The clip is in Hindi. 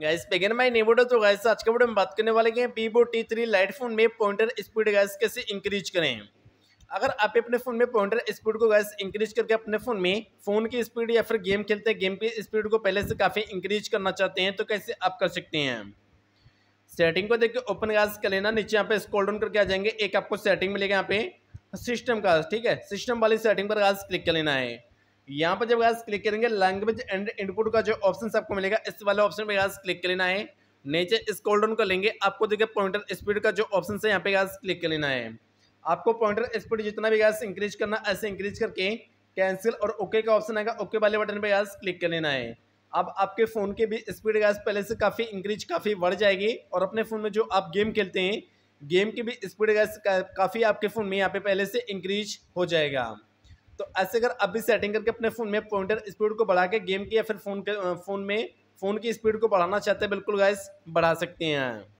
गैस बेगन माई नेबोडो तो गैस आज के वीडियो में बात करने वाले हैं Vivo T three lite phone में पॉइंटर स्पीड गैस कैसे इंक्रीज करें अगर आप अपने फ़ोन में पॉइंटर स्पीड को गैस इंक्रीज करके अपने फ़ोन में फ़ोन की स्पीड या फिर गेम खेलते हैं गेम की स्पीड को पहले से काफ़ी इंक्रीज करना चाहते हैं तो कैसे आप कर सकते हैं सेटिंग को देख के ओपन गैस कर लेना नीचे यहाँ पे स्कॉल डाउन करके आ जाएंगे एक आपको सेटिंग मिलेगा यहाँ पे सिस्टम का ठीक है सिस्टम वाली सेटिंग पर गैस क्लिक कर लेना है यहाँ पर जब गैस क्लिक करेंगे लैंग्वेज एंड इनपुट का जो ऑप्शन आपको मिलेगा इस वाले ऑप्शन पर गैस क्लिक कर लेना है नीचे स्कोल डाउन को लेंगे आपको देखिए पॉइंटर स्पीड का जो ऑप्शन है यहाँ पे गैस क्लिक कर लेना है आपको पॉइंटर स्पीड जितना भी गैस इंक्रीज करना ऐसे इंक्रीज करके कैंसिल और ओके का ऑप्शन आएगा ओके वाले बटन पर गैस क्लिक कर लेना है अब आपके फ़ोन की भी स्पीड गैस पहले से काफ़ी इंक्रीज काफ़ी बढ़ जाएगी और अपने फ़ोन में जो आप गेम खेलते हैं गेम की भी स्पीड गैस काफ़ी आपके फ़ोन में यहाँ पे पहले से इंक्रीज हो जाएगा तो ऐसे अगर अभी सेटिंग करके अपने फ़ोन में पॉइंटर स्पीड को बढ़ा के गेम की या फिर फ़ोन के फ़ोन में फ़ोन की स्पीड को बढ़ाना चाहते हैं बिल्कुल गैस बढ़ा सकते हैं